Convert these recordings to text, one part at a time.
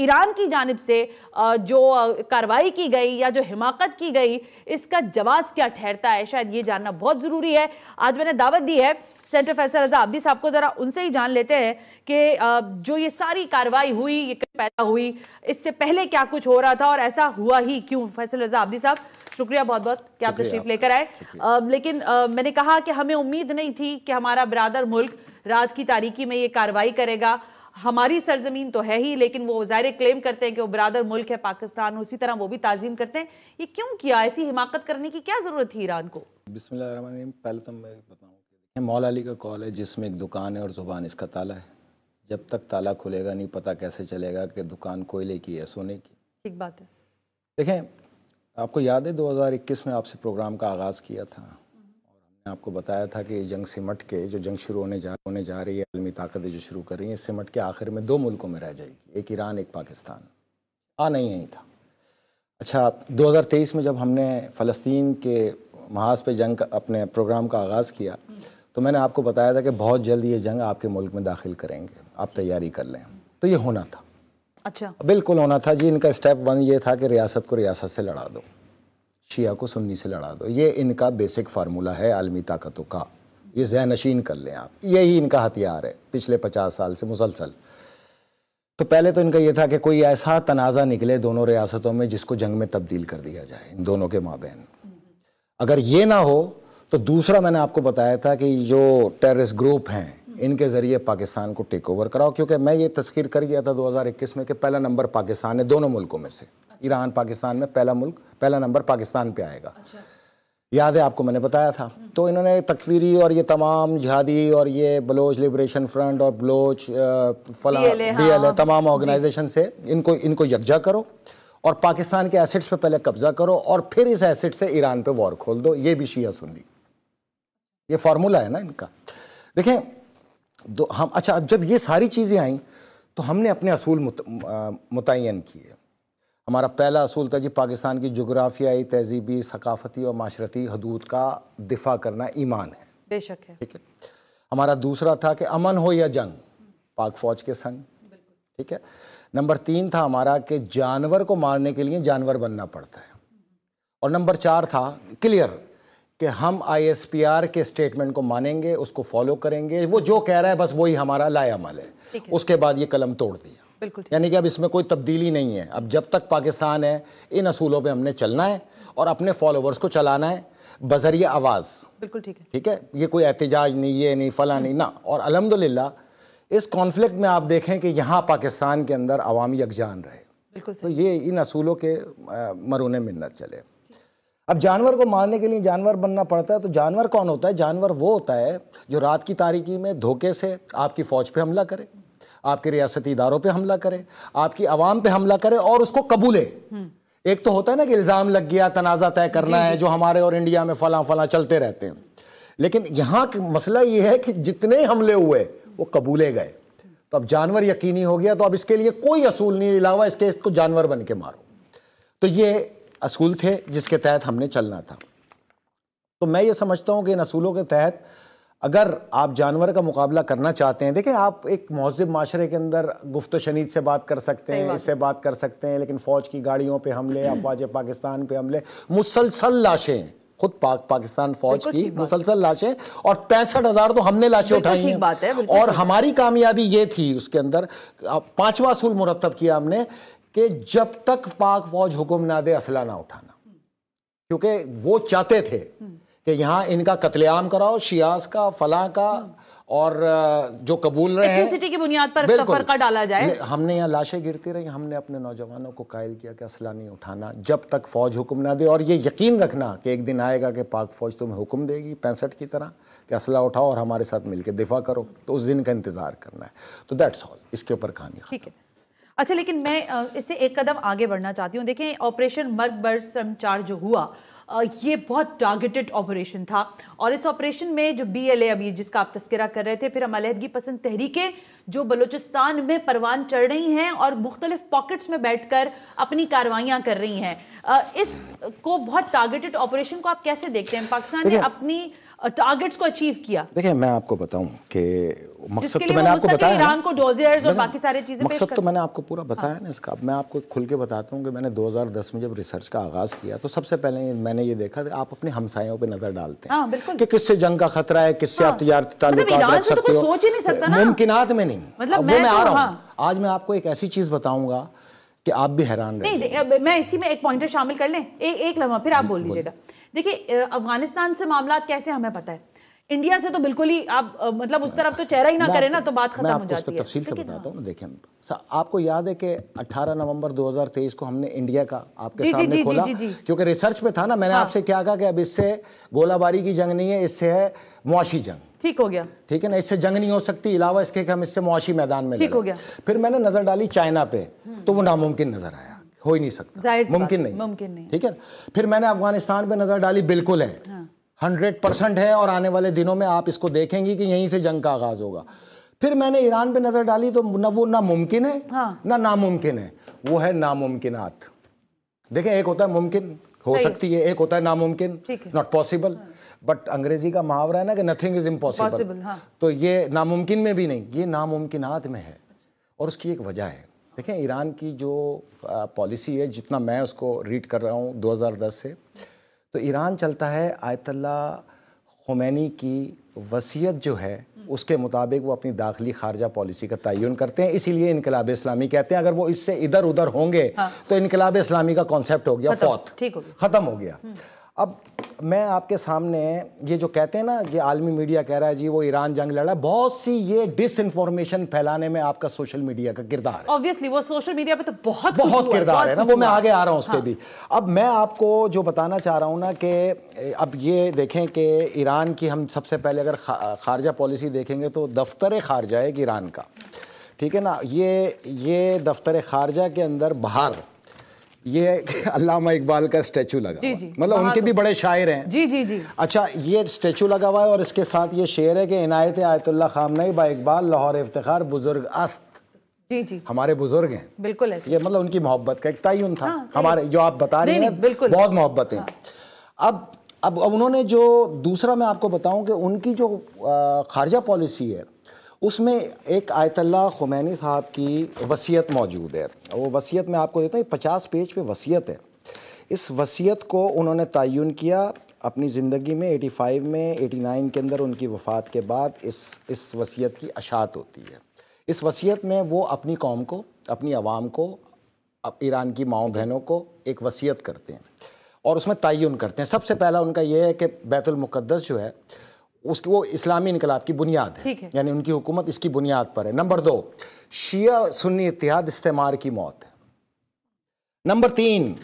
Iran की जानब से जो कार्रवाई की गई या जो हिमाकत की गई इसका जवाब क्या ठहरता है शायद ये जानना बहुत ज़रूरी है आज मैंने दावत दी है सेंटर फैसल रजा अब्दी साहब को ज़रा उनसे ही जान लेते हैं कि जो ये सारी कार्रवाई हुई ये पैदा हुई इससे पहले क्या कुछ हो रहा था और ऐसा हुआ ही क्यों फैसल रजा अब्दी साहब शुक्रिया बहुत बहुत कि आप तशरीफ लेकर आए लेकिन मैंने कहा कि हमें उम्मीद नहीं थी कि हमारा बरदर मुल्क रात की तारीखी में ये कार्रवाई करेगा हमारी सरजमीन तो है ही लेकिन वो ज़ाहिर क्लेम करते हैं कि वो बरदर मुल्क है पाकिस्तान उसी तरह वो भी ताज़ीम करते हैं ये क्यों किया ऐसी हिमाकत करने की क्या ज़रूरत थी ईरान को बिस्मिल्लाम पहले तो मैं बताऊँ मौल अली का कॉल है जिसमें एक दुकान है और ज़ुबान इसका ताला है जब तक ताला खुलेगा नहीं पता कैसे चलेगा कि दुकान कोयले की है सोने की ठीक बात है देखें आपको याद है 2021 में आपसे प्रोग्राम का आगाज़ किया था मैंने आपको बताया था कि जंग सिमट के जो जंग शुरू होने जा होने जा रही है आलमी ताकतें जो शुरू कर रही हैं सिमट के आखिर में दो मुल्कों में रह जाएगी एक ईरान एक पाकिस्तान आ नहीं यहीं था अच्छा 2023 में जब हमने फ़लस्तीन के महाज पे जंग अपने प्रोग्राम का आगाज़ किया तो मैंने आपको बताया था कि बहुत जल्द ये जंग आपके मुल्क में दाखिल करेंगे आप तैयारी कर लें तो ये होना था अच्छा बिल्कुल होना था जी इनका स्टेप वन ये था कि रियासत को रियासत से लड़ा दो शिया को सुन्नी से लड़ा दो ये इनका बेसिक फार्मूला है आलमी ताकतों का ये जहनशीन कर लें आप यही इनका हथियार है पिछले पचास साल से मुसलसल तो पहले तो इनका यह था कि कोई ऐसा तनाज़ा निकले दोनों रियासतों में जिसको जंग में तब्दील कर दिया जाए इन दोनों के माबेन अगर ये ना हो तो दूसरा मैंने आपको बताया था कि जो टेररिस्ट ग्रुप हैं इनके ज़रिए पाकिस्तान को टेक ओवर कराओ क्योंकि मैं ये तस्खीर कर गया था 2021 में कि पहला नंबर पाकिस्तान है दोनों मुल्कों में से ईरान पाकिस्तान में पहला मुल्क पहला नंबर पाकिस्तान पे आएगा अच्छा। याद है आपको मैंने बताया था हम्म। तो इन्होंने तकफीरी और ये तमाम जहादी और ये बलोच लिबरेशन फ्रंट और बलोच फला बी एल हाँ। तमाम ऑर्गेनाइजेशन से इनको इनको यकजा करो और पाकिस्तान के एसिड्स पे पहले कब्जा करो और फिर इस एसेट से ईरान पे वॉर खोल दो ये भी शिया सुन्नी ये फार्मूला है ना इनका देखें दो हम अच्छा अब जब ये सारी चीज़ें आई तो हमने अपने असूल मुत, मुतन किए हमारा पहला असूल था जी पाकिस्तान की जुग्राफियाई तहजीबी सकाफती और माशरती हदूद का दिफा करना ईमान है बेशक है ठीक है हमारा दूसरा था कि अमन हो या जंग पाक फौज के संग ठीक है नंबर तीन था हमारा कि जानवर को मारने के लिए जानवर बनना पड़ता है और नंबर चार था क्लियर कि हम आईएसपीआर के स्टेटमेंट को मानेंगे उसको फॉलो करेंगे वो जो कह रहा है बस वही हमारा लायामल है उसके बाद ये कलम तोड़ दिया बिल्कुल यानी कि अब इसमें कोई तब्दीली नहीं है अब जब तक पाकिस्तान है इन असूलों पे हमने चलना है और अपने फॉलोवर्स को चलाना है बजरिया आवाज़ बिल्कुल ठीक है ठीक है ये कोई एहतजाज नहीं ये नहीं फला नहीं ना और अलहमदिल्ला इस कॉन्फ्लिक्ट में आप देखें कि यहाँ पाकिस्तान के अंदर अवामी यकजान रहे तो ये इन असूलों के मरून मिन्नत चले अब जानवर को मारने के लिए जानवर बनना पड़ता है तो जानवर कौन होता है जानवर वो होता है जो रात की तारीकी में धोखे से आपकी फ़ौज पे हमला करे आपके रियासती इदारों पर हमला करे आपकी आवाम पर हमला करे और उसको कबूले हम्म। एक तो होता है ना कि इल्ज़ाम लग गया तनाज़ा तय करना है जो हमारे और इंडिया में फला फला चलते रहते हैं लेकिन यहाँ मसला ये है कि जितने हमले हुए वो कबूले गए तो अब जानवर यकीनी हो गया तो अब इसके लिए कोई असूल नहीं अलावा इसके इसको जानवर बन के मारो तो ये असूल थे जिसके तहत हमने चलना था तो मैं ये समझता हूँ कि इन असूलों के तहत अगर आप जानवर का मुकाबला करना चाहते हैं देखें आप एक महजब माशरे के अंदर गुफ्त शनीद से बात कर सकते हैं इससे बात कर सकते हैं लेकिन फ़ौज की गाड़ियों पर हमले अफवाज पाकिस्तान पर हमले मुसलसल लाशें खुद पाक पाकिस्तान फौज की मुसलसल लाशें और पैंसठ हजार तो हमने लाशें उठाई हैं बात है और हमारी कामयाबी ये थी उसके अंदर पांचवा असूल मुरतब किया हमने कि जब तक पाक फौज हुक्म ना दे असला ना उठाना क्योंकि वो चाहते थे हम्म। कि यहाँ इनका कतलेआम कराओ शियास का फला का और जो कबूल रहे हैं की बुनियाद पर फरका डाला जाए हमने यहाँ लाशें गिरती रही हमने अपने नौजवानों को कायल किया कि असला नहीं उठाना जब तक फ़ौज हुक्म ना दे और ये यकीन रखना कि एक दिन आएगा कि पाक फ़ौज तुम्हें हुक्म देगी पैंसठ की तरह कि असला उठाओ और हमारे साथ मिलकर दिफा करो तो उस दिन का इंतज़ार करना है तो दैट्स ऑल इसके ऊपर कहानी ठीक है अच्छा लेकिन मैं इससे एक कदम आगे बढ़ना चाहती हूँ देखें ऑपरेशन मर्ग बर संचार जो हुआ ये बहुत टारगेटेड ऑपरेशन था और इस ऑपरेशन में जो बी एल ए अभी जिसका आप तस्करा कर रहे थे फिर हम अलहदगी पसंद तहरीकें जो बलूचिस्तान में परवान चढ़ रही हैं और मुख्तलिफ पॉकेट्स में बैठ कर अपनी कार्रवाइयाँ कर रही हैं इसको बहुत टारगेटेड ऑपरेशन को आप कैसे देखते हैं पाकिस्तान ने अपनी टारगेट्स को अचीव किया देखिए मैं आपको बताऊं कि मकसद तो मैंने आपको बताया ईरान को डोजियर्स और बाकी सारी चीजें मकसद तो मैंने आपको पूरा हाँ। बताया ना इसका अब मैं आपको खुल के बताता हूँ कि मैंने 2010 में जब रिसर्च का आगाज किया तो सबसे पहले मैंने ये देखा आप अपने हमसायों पर नजर डालते हैं हाँ, कि किससे जंग का खतरा है किससे आप तजारती ताल्लुक रख तो सकते हो सोच ही नहीं सकता मुमकिनात में नहीं मतलब वो मैं तो आ रहा हूँ हाँ। आज मैं आपको एक ऐसी चीज बताऊंगा कि आप भी हैरान नहीं मैं इसी में एक पॉइंटर शामिल कर लें एक लम्हा फिर आप बोल लीजिएगा देखिए अफगानिस्तान से मामला कैसे हमें पता है इंडिया से तो बिल्कुल ही आप मतलब उस तरफ तो चेहरा ही ना करें ना तो बात खत्म हो जाती है तफसील से बताता हूँ देखिए आपको याद है कि 18 नवंबर 2023 को हमने इंडिया का आपके जी, सामने जी, खोला क्योंकि रिसर्च पे था ना मैंने हाँ। आपसे क्या कहा कि अब इससे गोलाबारी की जंग नहीं है इससे है मुआशी जंग ठीक हो गया ठीक है ना इससे जंग नहीं हो सकती अलावा इसके हम इससे मुआशी मैदान में ठीक हो गया फिर मैंने नजर डाली चाइना पे हम्म। तो वो नामुमकिन नजर आया हो ही नहीं सकता मुमकिन नहीं मुमकिन नहीं ठीक है फिर मैंने अफगानिस्तान पे नज़र डाली बिल्कुल है हाँ। हंड्रेड परसेंट है और आने वाले दिनों में आप इसको देखेंगी कि यहीं से जंग का आगाज होगा फिर मैंने ईरान पे नज़र डाली तो ना वो ना मुमकिन है हाँ। ना नामुमकिन है वो है नामुमकिन देखें एक होता है मुमकिन हो सकती है एक होता है नामुमकिन नॉट पॉसिबल बट अंग्रेजी का मुहावरा है ना कि नथिंग इज इम्पॉसिबल तो ये नामुमकिन में भी नहीं ये नामुमकिन में है और उसकी एक वजह है देखें ईरान की जो पॉलिसी है जितना मैं उसको रीड कर रहा हूँ 2010 से तो ईरान चलता है आयतल्ला हुमैनी की वसीयत जो है उसके मुताबिक वो अपनी दाखिली खारजा पॉलिसी का तयन करते हैं इसीलिए इनकलाब इस्लामी कहते हैं अगर वो इससे इधर उधर होंगे हाँ। तो इनकलाब इस्लामी का कॉन्सेप्ट हो गया फौत ख़त्म हो गया हम्म। अब मैं आपके सामने ये जो कहते हैं ना कि आलमी मीडिया कह रहा है जी वो ईरान जंग लड़ा बहुत सी ये डिस इन्फॉर्मेशन फैलाने में आपका सोशल मीडिया का किरदार है ऑब्वियसली वो सोशल मीडिया पे तो बहुत बहुत किरदार है ना वो मैं आगे आ रहा हूँ उस पर हाँ। भी अब मैं आपको जो बताना चाह रहा हूँ ना कि अब ये देखें कि ईरान की हम सबसे पहले अगर खारजा पॉलिसी देखेंगे तो दफ्तर खारजा है ईरान का ठीक है ना ये ये दफ्तर खारजा के अंदर बाहर ये अलामा इकबाल का स्टैचू लगा जी, मतलब उनके भी बड़े शायर हैं जी जी जी अच्छा ये स्टैचू लगा हुआ है और इसके साथ ये शेर है कि इनायत आयतुल्ला खामनई बा इकबाल लाहौर इफ्तार बुजुर्ग अस्त जी जी हमारे बुजुर्ग हैं बिल्कुल ऐसे ये मतलब उनकी मोहब्बत का एक तयन था हाँ, हमारे जो आप बता रहे हैं बिल्कुल बहुत मोहब्बत है हाँ। अब अब अब उन्होंने जो दूसरा मैं आपको बताऊं कि उनकी जो खारजा पॉलिसी है उसमें एक आयतल्ला खुमैनी साहब की वसीयत मौजूद है वो वसीयत मैं आपको देता हूँ पचास पेज पे वसीयत है इस वसीयत को उन्होंने तयन किया अपनी ज़िंदगी में 85 में 89 के अंदर उनकी वफ़ात के बाद इस इस वसीयत की अशात होती है इस वसीयत में वो अपनी कौम को अपनी आवाम को ईरान की माओ बहनों को एक वसीयत करते हैं और उसमें तयन करते हैं सबसे पहला उनका यह है कि बैतुलमक़दस जो है उसके वो इस्लामी इनकलाब की बुनियाद है, है। यानी उनकी हुकूमत इसकी बुनियाद पर है नंबर दो शिया सुन्नी इतिहाद इस्तेमार की मौत है नंबर तीन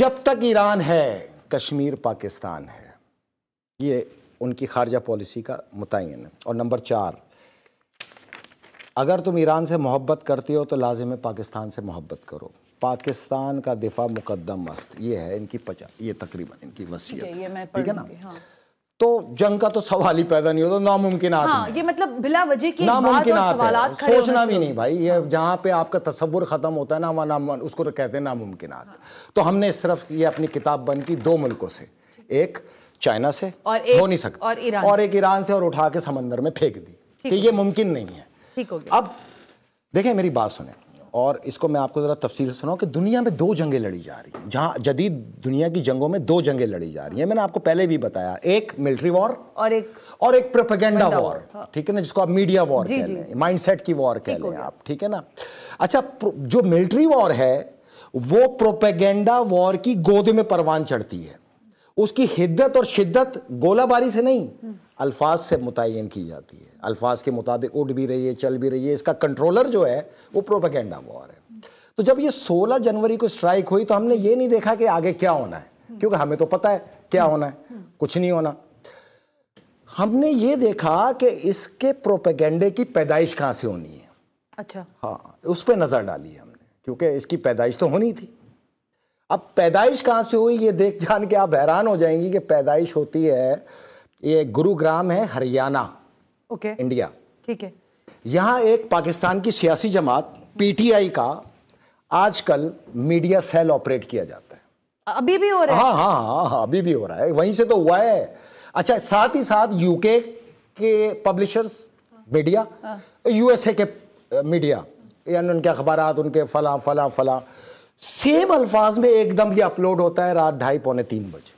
जब तक ईरान है कश्मीर पाकिस्तान है ये उनकी खारजा पॉलिसी का मुतन है और नंबर चार अगर तुम ईरान से मोहब्बत करते हो तो लाजिम है पाकिस्तान से मोहब्बत करो पाकिस्तान का दिफा मुकदम मस्त ये है इनकी पचा ये तकरीबन इनकी वसीयत ठीक है ना हाँ। तो जंग का तो सवाल ही पैदा नहीं होता नामुमकिन हाँ, ये मतलब बिला वजह की नामुमकिन सोचना भी नहीं भाई ये जहाँ पे आपका तस्वुर ख़त्म होता है ना वहाँ नाम उसको तो कहते हैं नामुमकिन तो हमने सिर्फ ये अपनी किताब बन की दो मुल्कों से एक चाइना से और एक, हो नहीं सकता और ईरान और एक ईरान से और उठा के समंदर में फेंक दी कि तो ये मुमकिन नहीं है ठीक हो गया अब देखें मेरी बात सुने और इसको मैं आपको ज़रा तफसील से सुनाऊँ कि दुनिया में दो जंगें लड़ी जा रही हैं जहाँ जदीद दुनिया की जंगों में दो जंगें लड़ी जा रही हैं मैंने आपको पहले भी बताया एक मिलिट्री वॉर और एक और एक प्रोपेगेंडा वॉर हाँ। ठीक है ना जिसको आप मीडिया वॉर कह लें माइंड सेट की वॉर कह लें आप ठीक है ना अच्छा जो मिलिट्री वॉर है वो प्रोपेगेंडा वॉर की गोद में परवान चढ़ती है उसकी हिद्दत और शिद्दत गोलाबारी से नहीं अल्फाज से मुतन की जाती है अल्फाज के मुताबिक उठ भी रही है चल भी रही है इसका कंट्रोलर जो है वो प्रोपेगेंडा वॉर है तो जब ये 16 जनवरी को स्ट्राइक हुई तो हमने ये नहीं देखा कि आगे क्या होना है क्योंकि हमें तो पता है क्या होना है कुछ नहीं होना हमने ये देखा कि इसके प्रोपेगेंडे की पैदाइश कहाँ से होनी है अच्छा हाँ उस पर नज़र डाली हमने क्योंकि इसकी पैदाइश तो होनी थी अब पैदाइश कहाँ से हुई ये देख जान के आप हैरान हो जाएंगी कि पैदाइश होती है ये गुरुग्राम है हरियाणा ओके okay. इंडिया ठीक है यहाँ एक पाकिस्तान की सियासी जमात पीटीआई का आजकल मीडिया सेल ऑपरेट किया जाता है अभी भी हो रहा है हाँ हाँ हाँ हाँ अभी भी हो रहा है वहीं से तो हुआ है अच्छा साथ ही साथ यूके के पब्लिशर्स मीडिया यूएसए के मीडिया यानी उनके अखबार उनके फला फला फला सेम अल्फाज में एकदम ये अपलोड होता है रात ढाई पौने तीन बजे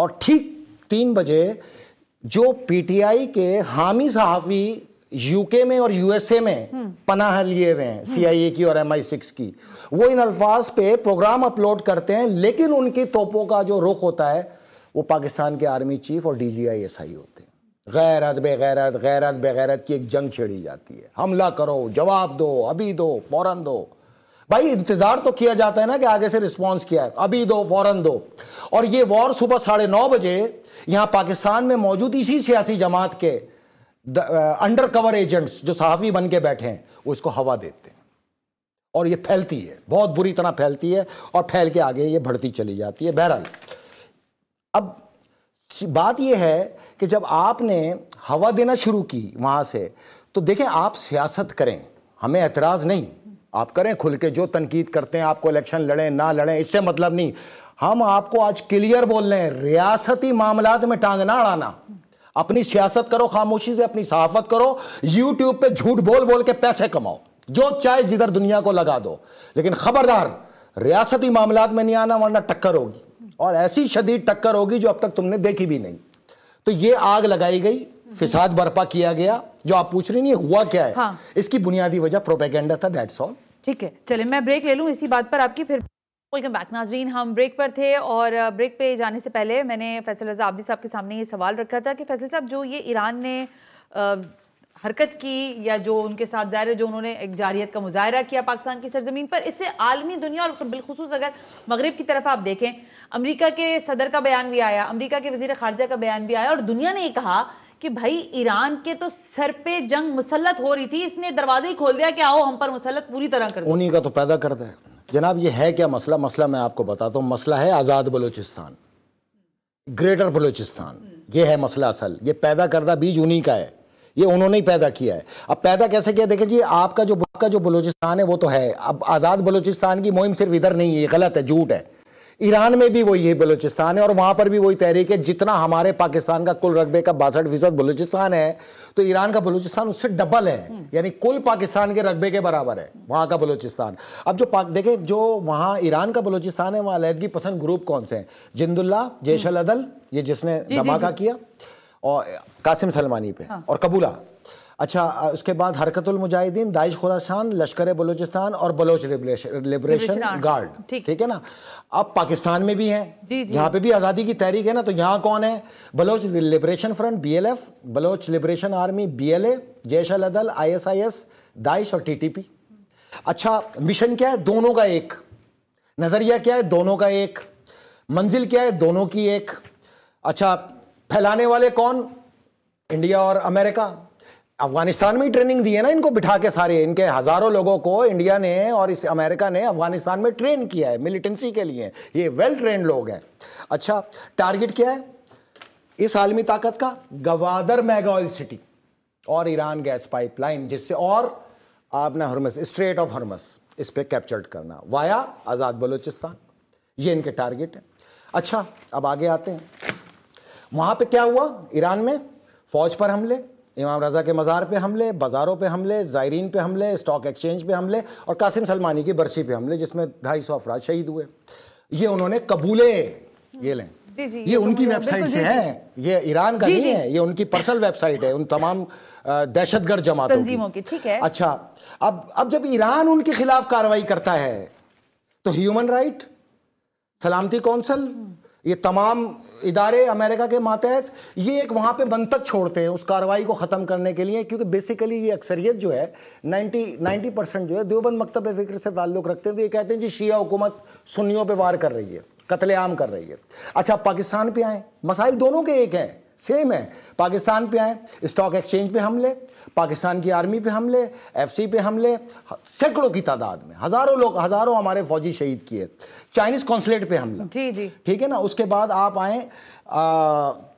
और ठीक तीन बजे जो पीटीआई के हामी सहाफी यूके में और यूएसए में हम्म। पनाह लिए हुए हैं सीआईए हम्म। की और एमआई सिक्स की वो इन अल्फाज पे प्रोग्राम अपलोड करते हैं लेकिन उनकी तोपों का जो रुख होता है वो पाकिस्तान के आर्मी चीफ और डीजीआई आई होते हैं गैरत बेगैरत गैरत बेगैरत की एक जंग छेड़ी जाती है हमला करो जवाब दो अभी दो फौरन दो भाई इंतजार तो किया जाता है ना कि आगे से रिस्पॉन्स किया है अभी दो फौरन दो और ये वॉर सुबह साढ़े नौ बजे यहां पाकिस्तान में मौजूद इसी सियासी जमात के अंडर कवर एजेंट्स जो सहाफ़ी बन के बैठे हैं वो इसको हवा देते हैं और ये फैलती है बहुत बुरी तरह फैलती है और फैल के आगे ये बढ़ती चली जाती है बहरहाल अब बात यह है कि जब आपने हवा देना शुरू की वहाँ से तो देखें आप सियासत करें हमें एतराज़ नहीं आप करें खुल के जो तनकीद करते हैं आपको इलेक्शन लड़ें ना लड़ें इससे मतलब नहीं हम आपको आज क्लियर बोल रहे हैं रियासती मामला में टांग ना अड़ाना अपनी सियासत करो खामोशी से अपनी सहाफत करो यूट्यूब पे झूठ बोल बोल के पैसे कमाओ जो चाहे जिधर दुनिया को लगा दो लेकिन खबरदार रियासती मामला में नहीं आना वरना टक्कर होगी और ऐसी शदीद टक्कर होगी जो अब तक तुमने देखी भी नहीं तो ये आग लगाई गई फिसाद बर्पा किया गया जो आप पूछ रही नहीं हुआ क्या है हाँ। इसकी बुनियादी वजह प्रोपेगेंडा था डेट्स ऑल ठीक है चले मैं ब्रेक ले लूँ इसी बात पर आपकी फिर वेलकम बैक नाजरीन हम ब्रेक पर थे और ब्रेक पे जाने से पहले मैंने फैसल रजा आबदी साहब के सामने ये सवाल रखा था कि फैसल साहब जो ये ईरान ने आ, हरकत की या जो उनके साथ ज़ाहिर जो उन्होंने एक जारियत का मुजाहरा किया पाकिस्तान की सरजमीन पर इससे आलमी दुनिया और बिलखसूस अगर मगरब की तरफ आप देखें अमरीका के सदर का बयान भी आया अमरीका के वजीर खारजा का बयान भी आया और दुनिया ने ये कहा कि भाई ईरान के तो सर पे जंग मुसलत हो रही थी इसने दरवाजे ही खोल दिया कि आओ हम पर मुसलत पूरी तरह कर उन्हीं का तो पैदा करता है जनाब ये है क्या मसला मसला मैं आपको बताता हूँ मसला है आज़ाद बलोचिस्तान ग्रेटर बलोचिस्तान ये है मसला असल ये पैदा करदा बीज उन्हीं का है ये उन्होंने ही पैदा किया है अब पैदा कैसे किया देखें जी आपका जो आपका जो बलोचिस्तान है वो तो है अब आज़ाद बलोचिस्तान की मुहिम सिर्फ इधर नहीं है गलत है झूठ है ईरान में भी वही है बलूचिस्तान है और वहां पर भी वही तहरीक है जितना हमारे पाकिस्तान का कुल रकबे का बासठ फीसद बलूचिस्तान है तो ईरान का बलूचिस्तान उससे डबल है हम्म। यानी कुल पाकिस्तान के रकबे के बराबर है वहां का बलूचिस्तान अब जो देखे देखें जो वहां ईरान का बलूचिस्तान है वहाँ अलहदगी पसंद ग्रुप कौन से हैं जिंदुल्ला जैश अल अदल ये जिसने धमाका किया और कासिम सलमानी पे हाँ। और कबूला अच्छा उसके बाद हरकतुल मुजाहिदीन दाइश खुरासान लश्कर बलोचिस्तान और बलोच लिबरेशन गार्ड ठीक है ना अब पाकिस्तान में भी हैं यहाँ पे भी आज़ादी की तहरीक है ना तो यहाँ कौन है Baloch liberation front BLF Baloch liberation army BLA जैश अल अदल आईएसआईएस दाइश और टीटीपी अच्छा मिशन क्या है दोनों का एक नज़रिया क्या है दोनों का एक मंजिल क्या है दोनों की एक अच्छा फैलाने वाले कौन इंडिया और अमेरिका अफगानिस्तान में ही ट्रेनिंग दी है ना इनको बिठा के सारे इनके हज़ारों लोगों को इंडिया ने और इस अमेरिका ने अफगानिस्तान में ट्रेन किया है मिलिटेंसी के लिए ये वेल ट्रेन लोग हैं अच्छा टारगेट क्या है इस आलमी ताकत का गवादर मेगा ऑयल सिटी और ईरान गैस पाइपलाइन जिससे और आपने हरमस स्ट्रेट ऑफ हरमस इस पर कैप्चर्ड करना वाया आज़ाद बलोचिस्तान ये इनके टारगेट है अच्छा अब आगे आते हैं वहां पे क्या हुआ ईरान में फौज पर हमले इमाम रजा के मज़ार पे हमले बाज़ारों पे हमले ज़ायरीन पे हमले स्टॉक एक्सचेंज पे हमले और कासिम सलमानी की बरसी पे हमले जिसमें ढाई सौ अफराज शहीद हुए ये उन्होंने कबूले ये लें जी जी, ये, ये उनकी वेबसाइट से है ये ईरान का नहीं है ये उनकी पर्सनल वेबसाइट है उन तमाम दहशतगर्द जमातों की ठीक है अच्छा अब अब जब ईरान उनके खिलाफ कार्रवाई करता है तो ह्यूमन राइट सलामती कौंसल ये तमाम इदारे अमेरिका के मातहत ये एक वहाँ पे बंतक छोड़ते हैं उस कार्रवाई को ख़त्म करने के लिए क्योंकि बेसिकली ये अक्सरियत जो है 90 90 परसेंट जो है देवबंद मकतब फ़िक्र से ताल्लुक़ रखते हैं तो ये कहते हैं जी शिया हुकूमत सुन्नियों पर वार कर रही है कत्लेआम कर रही है अच्छा पाकिस्तान पर आएँ मसाइल दोनों के एक हैं सेम है पाकिस्तान पे आए स्टॉक एक्सचेंज पे हमले पाकिस्तान की आर्मी पे हमले एफसी पे हमले सैकड़ों की तादाद में हजारों लोग हजारों हमारे फौजी शहीद किए चाइनीज कॉन्सुलेट पे हमला जी जी ठीक है ना उसके बाद आप आए आ,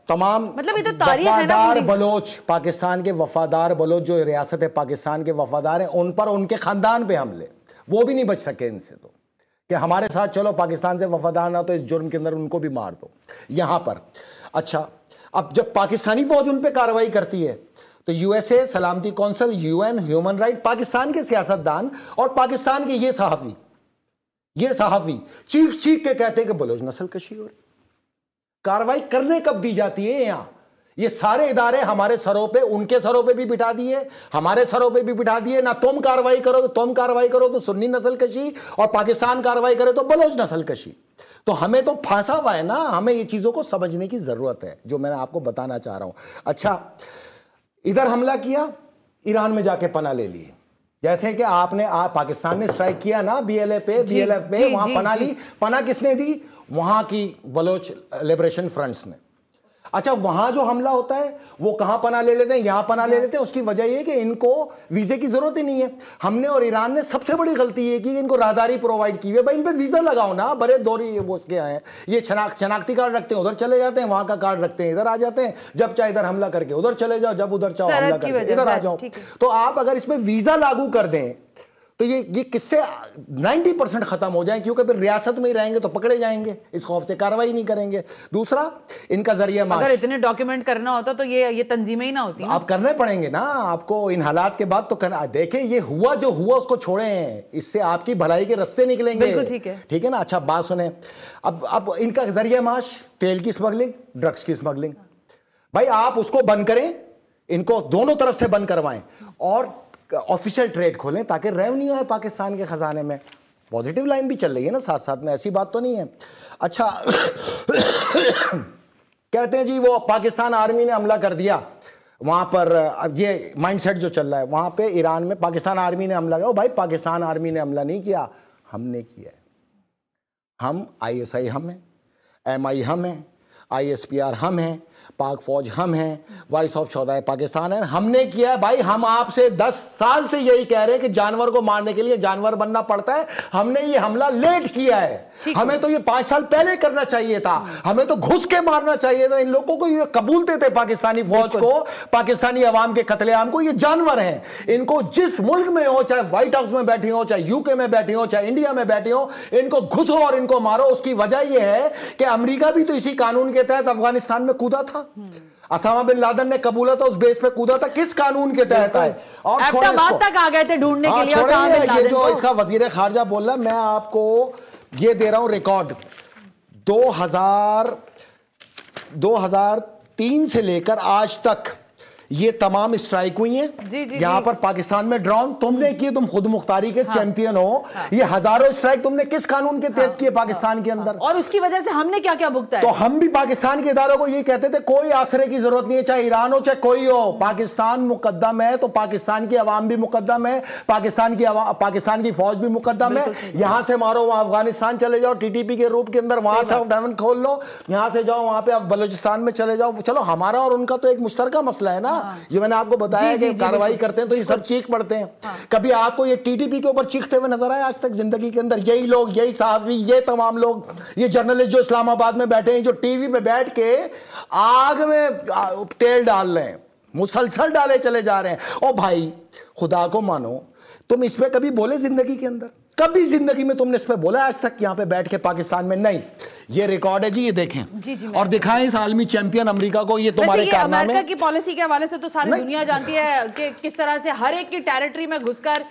तमाम मतलब ये तो तारीख है ना बलोच पाकिस्तान के वफादार बलोच जो रियासत है पाकिस्तान के वफादार हैं उन पर उनके खानदान पे हमले वो भी नहीं बच सके इनसे तो कि हमारे साथ चलो पाकिस्तान से वफादार ना तो इस जुर्म के अंदर उनको भी मार दो यहां पर अच्छा अब जब पाकिस्तानी फौज उन पर कार्रवाई करती है तो यूएसए सलामती council UN human right Pakistan के सियासतदान और पाकिस्तान के ये सहाफी ये सहाफी चीख चीख के कहते हैं कि बलोच नस्ल कशी हो रही कार्रवाई करने कब दी जाती है यहां ये सारे इदारे हमारे सरों पे उनके सरों पे भी बिठा दिए हमारे सरों पे भी बिठा दिए ना तुम कार्रवाई करो तुम कार्रवाई करो तो सुन्नी नस्ल कशी और पाकिस्तान कार्रवाई करे तो बलोच नस्ल कशी तो हमें तो फांसा हुआ है ना हमें ये चीज़ों को समझने की ज़रूरत है जो मैं आपको बताना चाह रहा हूं अच्छा इधर हमला किया ईरान में जाके पना ले लिए जैसे कि आपने आप पाकिस्तान ने स्ट्राइक किया ना बीएलए पे बीएलएफ पे वहां पना ली पना किसने दी वहां की बलोच लिबरेशन फ्रंट्स ने अच्छा वहां जो हमला होता है वो कहां पना ले लेते हैं यहां पना ले हाँ। लेते हैं उसकी वजह यह कि इनको वीजे की जरूरत ही नहीं है हमने और ईरान ने सबसे बड़ी गलती ये की इनको राहदारी प्रोवाइड की हुई भाई इन पर वीजा लगाओ ना बड़े दौरे वो उसके आए ये शनाख्त शनाख्ती कार्ड रखते हैं उधर चले जाते हैं वहां का कार्ड रखते हैं इधर आ जाते हैं जब चाहे इधर हमला करके उधर चले जाओ जब उधर चाहो हमला करके इधर आ जाओ तो आप अगर इसमें वीजा लागू कर दें तो ये ये किससे 90 परसेंट ख़त्म हो जाए क्योंकि फिर रियासत में ही रहेंगे तो पकड़े जाएंगे इस खौफ से कार्रवाई नहीं करेंगे दूसरा इनका जरिया अगर इतने डॉक्यूमेंट करना होता तो ये ये तंजीमें ही ना होती आप करने पड़ेंगे ना आपको इन हालात के बाद तो करना देखें ये हुआ जो हुआ उसको छोड़े इससे आपकी भलाई के रस्ते निकलेंगे ठीक है ठीक है ना अच्छा बात सुने अब अब इनका जरिया माश तेल की स्मगलिंग ड्रग्स की स्मगलिंग भाई आप उसको बंद करें इनको दोनों तरफ से बंद करवाएं और ऑफिशियल ट्रेड खोलें ताकि रेवन्यू है पाकिस्तान के ख़जाने में पॉजिटिव लाइन भी चल रही है ना साथ साथ में ऐसी बात तो नहीं है अच्छा कहते हैं जी वो पाकिस्तान आर्मी ने हमला कर दिया वहाँ पर अब ये माइंडसेट जो चल रहा है वहाँ पे ईरान में पाकिस्तान आर्मी ने हमला किया भाई पाकिस्तान आर्मी ने हमला नहीं किया हमने किया है हम आईएसआई हम हैं एमआई हम हैं आईएसपीआर हम हैं पाक फौज हम हैं वॉइस ऑफ शौदाय पाकिस्तान है हमने किया है भाई हम आपसे दस साल से यही कह रहे हैं कि जानवर को मारने के लिए जानवर बनना पड़ता है हमने ये हमला लेट किया है हमें तो ये पांच साल पहले करना चाहिए था हमें तो घुस के मारना चाहिए था इन लोगों को ये कबूलते थे पाकिस्तानी फौज को पाकिस्तानी अवाम के कतलेआम को ये जानवर हैं इनको जिस मुल्क में हो चाहे व्हाइट हाउस में बैठी हो चाहे यूके में बैठी हो चाहे इंडिया में बैठी हो इनको घुसो और इनको मारो उसकी वजह यह है कि अमरीका भी तो इसी कानून के तहत अफगानिस्तान में कूदा था हम्म। असामा बिन लादन ने कबूला था उस बेस पे कूदा था किस कानून के तहत आए और तक आ गए थे ढूंढने हाँ, के लिए ये जो इसका वजीर खारजा बोल रहा है मैं आपको ये दे रहा हूं रिकॉर्ड 2000 2003 से लेकर आज तक ये तमाम स्ट्राइक हुई हैं यहाँ पर पाकिस्तान में ड्रॉन तुमने हम्म। किए तुम खुद मुख्तारी के हाँ, चैंपियन हो हाँ, ये हजारों स्ट्राइक तुमने किस कानून के तहत हाँ। किए पाकिस्तान हाँ। के अंदर हाँ। और उसकी वजह से हमने क्या क्या भुगता है तो हम भी पाकिस्तान के इदारों को ये कहते थे कोई आसरे की जरूरत नहीं है चाहे ईरान हो चाहे कोई हो पाकिस्तान मुकदम है तो पाकिस्तान की आवाम भी मुकदम है पाकिस्तान की पाकिस्तान की फौज भी मुकदम है यहाँ से मारो वहां अफगानिस्तान चले जाओ टीटीपी के रूप के अंदर वहां से डायमंड खोल लो यहाँ से जाओ वहां पे आप बलोचिस्तान में चले जाओ चलो हमारा और उनका तो एक मुश्तरका मसला है ना ये मैंने आपको बताया कि कार्रवाई करते हैं तो ये सब चीख पड़ते हैं हाँ। कभी आपको ये टीटीपी के ऊपर चीखते हुए नजर आए आज तक जिंदगी के अंदर यही लोग यही साफी ये तमाम लोग ये जर्नलिस्ट जो इस्लामाबाद में बैठे हैं जो टीवी पे बैठ के आग में तेल डाल रहे हैं मुसलसल डाले चले जा रहे हैं ओ भाई खुदा को मानो तुम इस पर कभी बोले जिंदगी के अंदर कभी जिंदगी में तुमने इस पर बोला आज तक यहाँ पे बैठ के पाकिस्तान में नहीं ये रिकॉर्ड है जी ये देखें जी जी और दिखाएं इस आलमी चैंपियन अमेरिका को ये तुम्हारे ये अमेरिका की पॉलिसी के हवाले से तो सारी दुनिया जानती है कि किस तरह से हर एक की टेरिटरी में घुसकर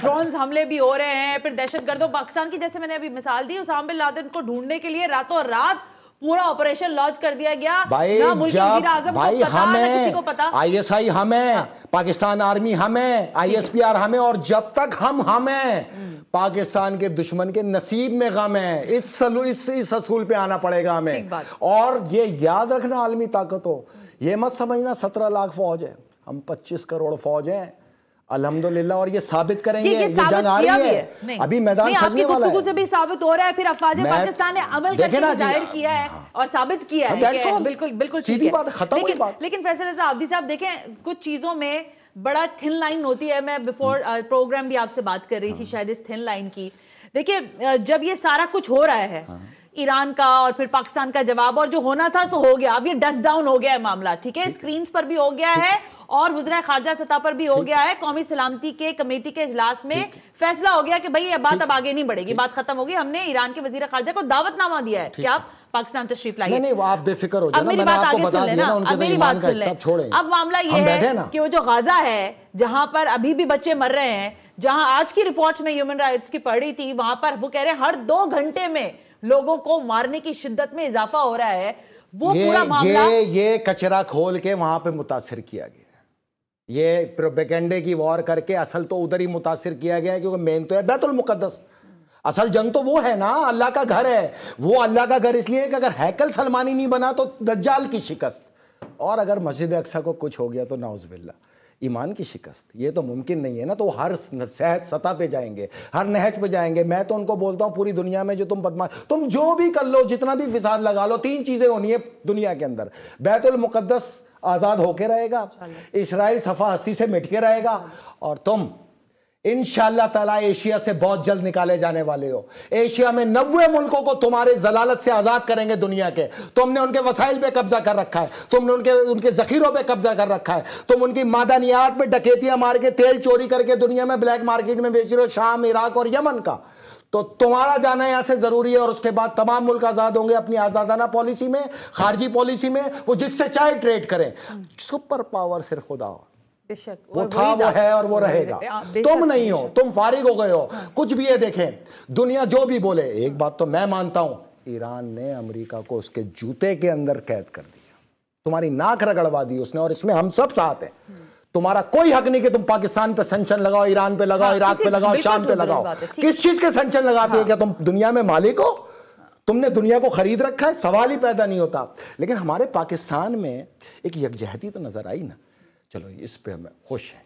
ड्रोन हमले भी हो रहे हैं फिर दहशत पाकिस्तान की जैसे मैंने अभी मिसाल दी उस लादेन को ढूंढने के लिए रातों रात पूरा ऑपरेशन लॉन्च कर दिया गया भाई जब भाई हमें आई एस आई हमें हाँ। पाकिस्तान आर्मी हमें आई एस पी आर हमें और जब तक हम हमें पाकिस्तान के दुश्मन के नसीब में गम है इस सलू इस इस असूल पे आना पड़ेगा हमें और ये याद रखना आलमी ताकत हो ये मत समझना सत्रह लाख फौज है हम पच्चीस करोड़ फौज हैं अलहमदुल्ला और ये साबित करेंगे ये, ये, जंग आ रही है, है। अभी मैदान सजने वाला है से भी साबित हो रहा है फिर अफवाज पाकिस्तान ने अमल करके जाहिर किया है हाँ। और साबित किया है बिल्कुल बिल्कुल सीधी बात खत्म हुई बात लेकिन फैसल रजा आबदी साहब देखें कुछ चीजों में बड़ा थिन लाइन होती है मैं बिफोर प्रोग्राम हम्म। भी आपसे बात कर रही थी हाँ। शायद इस थिन लाइन की देखिए जब ये सारा कुछ हो रहा है हाँ। ईरान का और फिर पाकिस्तान का जवाब और जो होना था सो हो गया अब ये डस्ट डाउन हो गया है मामला ठीक है स्क्रीन पर भी हो गया है और वजरा खारजा सतह पर भी हो गया है कौमी सलामती के कमेटी के इजलास में फैसला हो गया कि भाई ये बात अब आगे नहीं बढ़ेगी बात खत्म होगी हमने ईरान के वजी खारजा को दावतनामा दिया है कि पाकिस्तान तशरीफ लाइए नहीं आप बेफिक्र हो जाए मेरी बात आगे सुन लेना अब मेरी बात सुन लें अब मामला ये है कि वो जो गाजा है जहां पर अभी भी बच्चे मर रहे हैं जहां आज की रिपोर्ट में ह्यूमन राइट्स की पढ़ी थी वहां पर वो कह रहे हैं हर दो घंटे में लोगों को मारने की शिद्दत में इजाफा हो रहा है वो ये, पूरा मामला ये ये कचरा खोल के वहां पे मुतासर किया गया ये प्रोपेगेंडे की वॉर करके असल तो उधर ही मुतासर किया गया है क्योंकि मेन तो है मुकदस असल जंग तो वो है ना अल्लाह का घर है वो अल्लाह का घर इसलिए कि अगर हैकल सलमानी नहीं बना तो दज्जाल की शिकस्त और अगर मस्जिद अक्सा को कुछ हो गया तो नाउजबिल्ला ईमान की शिकस्त ये तो मुमकिन नहीं है ना तो हर सेहत सतह पे जाएंगे हर नहज पे जाएंगे मैं तो उनको बोलता हूँ पूरी दुनिया में जो तुम बदमाश तुम जो भी कर लो जितना भी फिसाद लगा लो तीन चीज़ें होनी है दुनिया के अंदर बैतुलमुक़दस आज़ाद होके रहेगा इसराइल सफ़ा हस्ती से मिट के रहेगा और तुम इन ताला एशिया से बहुत जल्द निकाले जाने वाले हो एशिया में नब्बे मुल्कों को तुम्हारे जलालत से आज़ाद करेंगे दुनिया के तुमने उनके वसाइल पे कब्जा कर रखा है तुमने उनके उनके जखीरों पे कब्जा कर रखा है तुम उनकी मादानियात पे डकेतियां मार के तेल चोरी करके दुनिया में ब्लैक मार्केट में बेच रहे हो शाम इराक और यमन का तो तुम्हारा जाना यहां से जरूरी है और उसके बाद तमाम मुल्क आजाद होंगे अपनी आजादाना पॉलिसी में खारजी पॉलिसी में वो जिससे चाहे ट्रेड करें सुपर पावर सिर्फ खुदा हो वो था वो है और वो रहेगा तुम नहीं हो तुम फारिग हो गए हो हाँ। कुछ भी ये देखें दुनिया जो भी बोले एक बात तो मैं मानता हूं ईरान ने अमेरिका को उसके जूते के अंदर कैद कर दिया तुम्हारी नाक रगड़वा दी उसने और इसमें हम सब चाहते हैं तुम्हारा कोई हक नहीं कि तुम पाकिस्तान पे संचन लगाओ ईरान पे लगाओ हाँ, इराक पे लगाओ शाम पे लगाओ किस चीज के संचन लगाते हाँ। हो क्या तुम दुनिया में मालिक हो तुमने दुनिया को खरीद रखा है सवाल ही पैदा नहीं होता लेकिन हमारे पाकिस्तान में एक यकजहती तो नजर आई ना चलो इस पर हम खुश हैं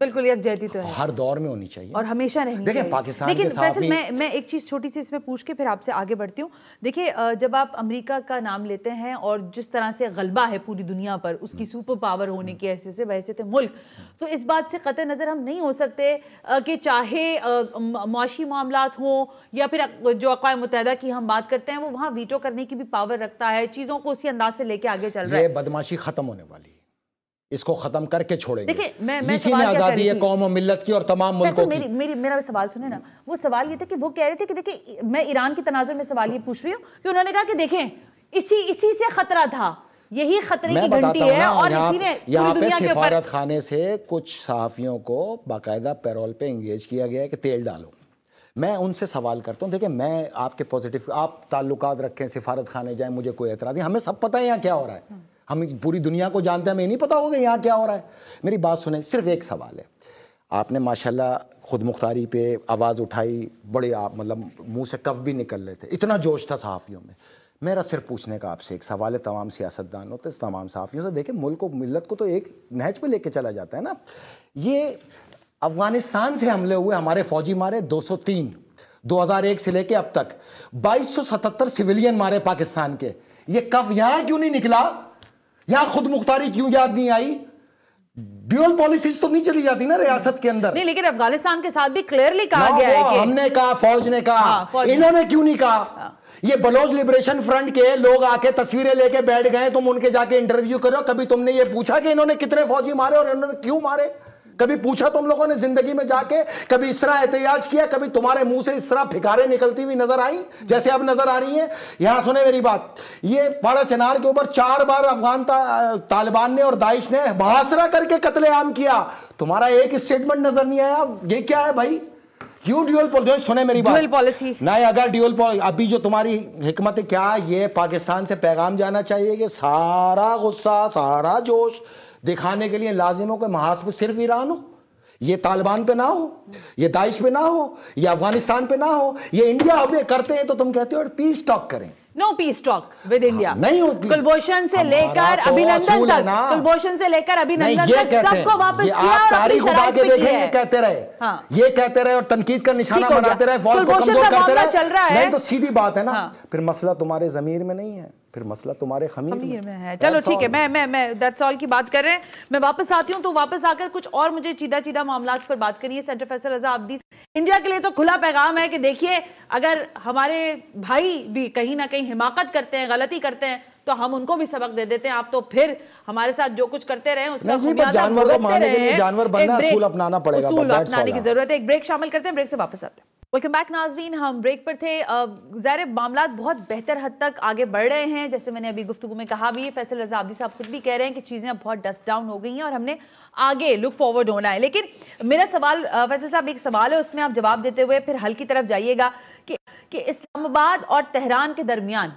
बिल्कुल यकजहती तो है हर दौर में होनी चाहिए और हमेशा नहीं देखिए पाकिस्तान लेकिन के साथ मैं मैं एक चीज़ छोटी सी इसमें पूछ के फिर आपसे आगे बढ़ती हूँ देखिए जब आप अमेरिका का नाम लेते हैं और जिस तरह से गलबा है पूरी दुनिया पर उसकी हम्म। सुपर पावर होने हम्म। की ऐसे से वैसे थे मुल्क तो इस बात से कतः नज़र हम नहीं हो सकते कि चाहे मुआशी मामला हों या फिर जो अकवा मुतहदा की हम बात करते हैं वो वहाँ वीटो करने की भी पावर रखता है चीज़ों को उसी अंदाज से लेके आगे चल रहा है बदमाशी ख़त्म होने वाली इसको खत्म करके छोड़ेंगे देखिए मैं मैं इसी में आज़ादी है कौम और मिलत की और तमाम मुल्कों की मेरी, मेरी मेरा सवाल सुने ना वो सवाल ये था कि वो कह रहे थे कि देखिए मैं ईरान के तनाजर में सवाल ये पूछ रही हूँ कि उन्होंने कहा कि देखें इसी इसी से खतरा था यही खतरे की घंटी है और यहाँ पे सिफारत खाने से कुछ सहाफ़ियों को बाकायदा पेरोल पे इंगेज किया गया है कि तेल डालो मैं उनसे सवाल करता हूँ देखिए मैं आपके पॉजिटिव आप ताल्लुकात रखें सिफारत खाने जाएं मुझे कोई एतराज़ नहीं हमें सब पता है यहाँ क्या हो रहा है हम पूरी दुनिया को जानते हैं हमें नहीं पता होगा यहाँ क्या हो रहा है मेरी बात सुने सिर्फ एक सवाल है आपने माशाल्लाह खुद मुख्तारी पे आवाज़ उठाई बड़े आप मतलब मुंह से कफ भी निकल रहे थे इतना जोश था सहाफ़ियों में मेरा सिर्फ पूछने का आपसे एक सवाल है तमाम सियासतदानों से तमाम सहाफ़ियों से देखें मुल्क को मिलत को तो एक नहज पे लेके चला जाता है ना ये अफ़गानिस्तान से हमले हुए हमारे फौजी मारे 203 2001 से लेके अब तक 2277 सिविलियन मारे पाकिस्तान के ये कफ यहाँ क्यों नहीं निकला यहां खुद मुख्तारी क्यों याद नहीं आई ड्यूअल पॉलिसीज तो नहीं चली जाती ना रियासत के अंदर नहीं लेकिन अफगानिस्तान के साथ भी क्लियरली कहा हाँ, गया है कि हमने कहा फौज ने कहा हाँ, इन्होंने क्यों नहीं कहा हाँ। ये बलोच लिबरेशन फ्रंट के लोग आके तस्वीरें लेके बैठ गए तुम उनके जाके इंटरव्यू करो कभी तुमने ये पूछा कि इन्होंने कितने फौजी मारे और इन्होंने क्यों मारे कभी पूछा तुम लोगों ने जिंदगी में जाके कभी इस तरह एहतियाज किया कभी तुम्हारे मुंह से इस तरह फिकारे निकलती हुई नजर आई जैसे अब नजर आ रही है यहां सुने मेरी बात ये पाड़ा चनार के ऊपर चार बार अफगान ता, तालिबान ने और दाइश ने बहासरा करके कतलेआम किया तुम्हारा एक स्टेटमेंट नजर नहीं आया ये क्या है भाई क्यों ड्यूअल पॉलिसी सुने मेरी बात पॉलिसी नहीं अगर ड्यूअल पॉलिसी अभी जो तुम्हारी हिकमत है क्या ये पाकिस्तान से पैगाम जाना चाहिए कि सारा गुस्सा सारा जोश दिखाने के लिए कि महाज पर सिर्फ ईरान हो ये तालिबान पे ना हो ये दाइश पे ना हो ये अफगानिस्तान पे ना हो ये इंडिया ये करते हैं तो तुम कहते हो पीस टॉक करें no peace talk with India नहीं हो तो कुलभूषण से लेकर अभिनंदन तक कुलभूषण से लेकर अभिनंदन तक सबको वापस किया और अपनी शराब पे ये कहते रहे हाँ। ये कहते रहे और तनकीद का निशाना बनाते रहे फौज को कमजोर रहे चल रहा है नहीं तो सीधी बात है ना हाँ। फिर मसला तुम्हारे जमीर में नहीं है फिर मसला तुम्हारे खमीर, खमीर में है चलो ठीक है मैं मैं मैं दैट्स ऑल की बात कर रहे हैं मैं वापस आती हूँ तो वापस आकर कुछ और मुझे चीदा चीदा मामला पर बात करिए सेंटर फैसल रजा आबदी इंडिया के लिए तो खुला पैगाम है कि देखिए अगर हमारे भाई भी कहीं ना कहीं हिमाकत करते हैं गलती करते हैं तो हम उनको भी सबक दे देते हैं आप तो फिर हमारे साथ जो कुछ करते रहे उसका जानवर को मारने के लिए जानवर बनना अपनाना पड़ेगा अपनाने की जरूरत है एक ब्रेक शामिल करते हैं ब्रेक से वापस आते हैं वेलकम बैक नाजरीन हम ब्रेक पर थे ज़ाहिर मामला बहुत बेहतर हद तक आगे बढ़ रहे हैं जैसे मैंने अभी गुफ्तु में कहा भी फैसल रजा रजाबदी साहब खुद भी कह रहे हैं कि चीज़ें अब बहुत डस्ट डाउन हो गई हैं और हमने आगे लुक फॉरवर्ड होना है लेकिन मेरा सवाल फैसल साहब एक सवाल है उसमें आप जवाब देते हुए फिर हल की तरफ जाइएगा कि, कि इस्लामाबाद और तहरान के दरमियान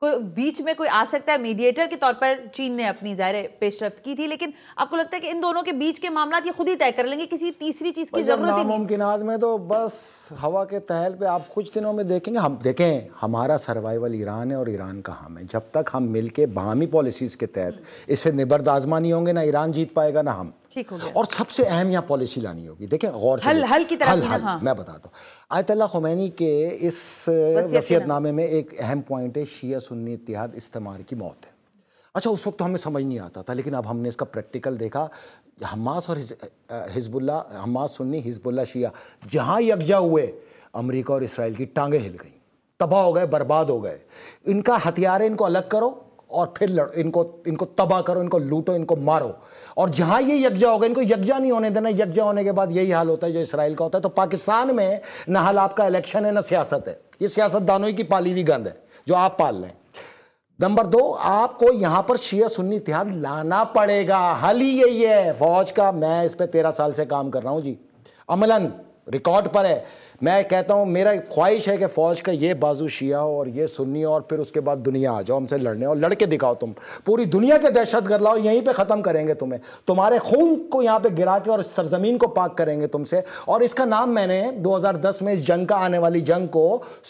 कोई बीच में कोई आ सकता है मीडिएटर के तौर पर चीन ने अपनी जाहिर पेशरफ की थी लेकिन आपको लगता है कि इन दोनों के बीच के मामला ये खुद ही तय कर लेंगे किसी तीसरी चीज़ की जरूरत नहीं मुमकिन में तो बस हवा के तहल पे आप कुछ दिनों में देखेंगे हम देखें हमारा सर्वाइवल ईरान है और ईरान का हम है जब तक हम मिल के बाहमी पॉलिसीज़ के तहत हम्म। इससे निबर्द आजमा नहीं होंगे ना ईरान जीत पाएगा ना हम ठीक हो गया और सबसे अहम यहाँ पॉलिसी लानी होगी देखें गौर हल हल की तरह हल हल हाँ। मैं बता दूँ आयतल्ला खुमैनी के इस वसीयतनामे में एक अहम पॉइंट है शिया सुन्नी इतिहाद इस्तेमाल की मौत है अच्छा उस वक्त तो हमें समझ नहीं आता था लेकिन अब हमने इसका प्रैक्टिकल देखा हमास और हिजबुल्ला हमास सुन्नी हिजबुल्ला शिया जहाँ यकजा हुए अमरीका और इसराइल की टांगें हिल गई तबाह हो गए बर्बाद हो गए इनका हथियार है इनको अलग करो और फिर लड़ इनको इनको तबाह करो इनको लूटो इनको मारो और जहां ये यकजा होगा इनको यकजा नहीं होने देना यकजा होने के बाद यही हाल होता है जो इसराइल का होता है तो पाकिस्तान में ना हाल आपका इलेक्शन है ना सियासत है ये सियासतदानों की पाली हुई गंद है जो आप पाल लें नंबर दो आपको यहां पर शिया सुन्नी इतिहाद लाना पड़ेगा हल ही यही है फौज का मैं इस पर तेरह साल से काम कर रहा हूं जी अमलन रिकॉर्ड पर है मैं कहता हूँ मेरा ख्वाहिश है कि फ़ौज का ये बाजू शिया हो और ये सुन्नी हो और फिर उसके बाद दुनिया आ जाओ हमसे लड़ने और लड़के दिखाओ तुम पूरी दुनिया के दहशत गर्द लाओ यहीं पे ख़त्म करेंगे तुम्हें तुम्हारे खून को यहाँ पे गिरा के और सरजमीन को पाक करेंगे तुमसे और इसका नाम मैंने दस में इस जंग का आने वाली जंग को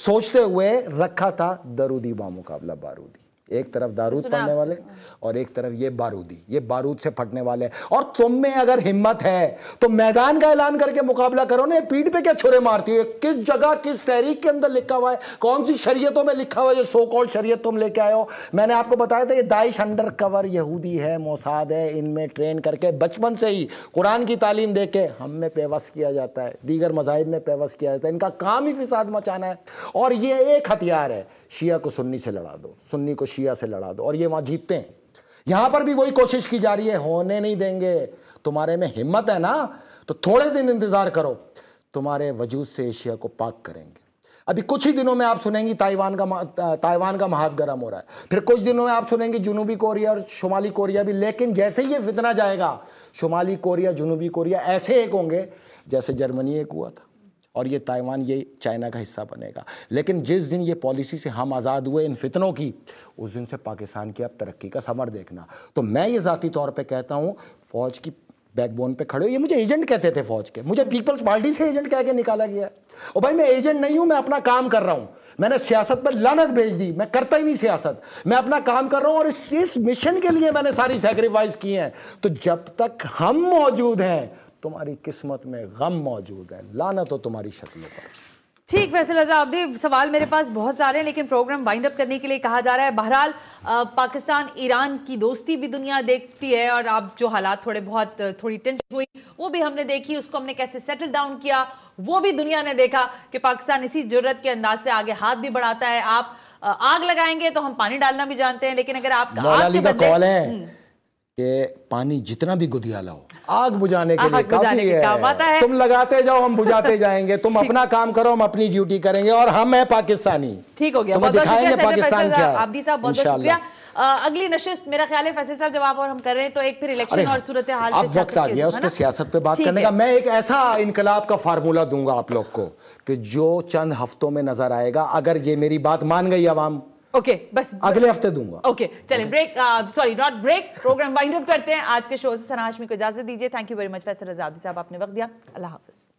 सोचते हुए रखा था दरूदी बामुकाबला बारूदी एक तरफ दारूद पढ़ने वाले और एक तरफ ये बारूदी ये बारूद से फटने वाले और तुम में अगर हिम्मत है तो मैदान का ऐलान करके मुकाबला करो ना पीठ पे क्या छुरे मारती है किस जगह किस तहरीक के अंदर लिखा हुआ है कौन सी शरीयतों में लिखा हुआ है जो सो कॉल्ड शरीयत तुम लेके आए हो मैंने आपको बताया था ये दाइश अंडर कवर यहूदी है मोसाद है इनमें ट्रेन करके बचपन से ही कुरान की तालीम दे के हम में पेवस किया जाता है दीगर मजाहब में पेवस किया जाता है इनका काम ही फिसाद मचाना है और ये एक हथियार है शिया को सुन्नी से लड़ा दो सुन्नी को शिया से लड़ा दो और ये वहां जीतते हैं यहां पर भी वही कोशिश की जा रही है होने नहीं देंगे तुम्हारे में हिम्मत है ना तो थोड़े दिन इंतज़ार करो तुम्हारे वजूद से एशिया को पाक करेंगे अभी कुछ ही दिनों में आप सुनेंगे ताइवान का ताइवान का महाज गर्म हो रहा है फिर कुछ दिनों में आप सुनेंगे जुनूबी कोरिया और शुमाली कोरिया भी लेकिन जैसे ही ये फितना जाएगा शुमाली कोरिया जुनूबी कोरिया ऐसे एक होंगे जैसे जर्मनी एक हुआ था और ये ताइवान ये चाइना का हिस्सा बनेगा लेकिन जिस दिन ये पॉलिसी से हम आज़ाद हुए इन फितनों की उस दिन से पाकिस्तान की अब तरक्की का समर देखना तो मैं ये ज़ाती तौर पर कहता हूँ फ़ौज की बैकबोन पे खड़े हो ये मुझे एजेंट कहते थे फौज के मुझे पीपल्स पार्टी से एजेंट कह के निकाला गया और भाई मैं एजेंट नहीं हूं मैं अपना काम कर रहा हूं मैंने सियासत पर लानत भेज दी मैं करता ही नहीं सियासत मैं अपना काम कर रहा हूं और इस इस मिशन के लिए मैंने सारी सेक्रीफाइस की हैं तो जब तक हम मौजूद हैं तुम्हारी किस्मत में गम मौजूद है लाना तो तुम्हारी शक्लों पर ठीक फैसल अजाबदी सवाल मेरे पास बहुत सारे हैं लेकिन प्रोग्राम वाइंड अप करने के लिए कहा जा रहा है बहरहाल पाकिस्तान ईरान की दोस्ती भी दुनिया देखती है और आप जो हालात थोड़े बहुत थोड़ी टेंशन हुई वो भी हमने देखी उसको हमने कैसे सेटल डाउन किया वो भी दुनिया ने देखा कि पाकिस्तान इसी जरूरत के अंदाज से आगे हाथ भी बढ़ाता है आप आग लगाएंगे तो हम पानी डालना भी जानते हैं लेकिन अगर आप आग के बदले कि पानी जितना भी गुदिया लाओ आग बुझाने के लिए काफी के है।, है तुम लगाते जाओ हम बुझाते जाएंगे तुम अपना काम करो हम अपनी ड्यूटी करेंगे और हम है पाकिस्तानी ठीक हो गया दिखाएंगे पाकिस्तान क्या अगली नशिस्त मेरा ख्याल है फैसल साहब जब आप और हम कर रहे हैं तो एक फिर इलेक्शन और सूरत हाल अब वक्त आ गया उसके सियासत पे बात करने का मैं एक ऐसा इनकलाब का फार्मूला दूंगा आप लोग को कि जो चंद हफ्तों में नजर आएगा अगर ये मेरी बात मान गई आवाम ओके बस अगले हफ्ते दूंगा ओके चले break sorry not break programme wind up करते हैं आज के शो से सनाशमी को इजाजत दीजिए thank you very much Faisal रजादी साहब आपने वक्त दिया अल्लाह हाफिज़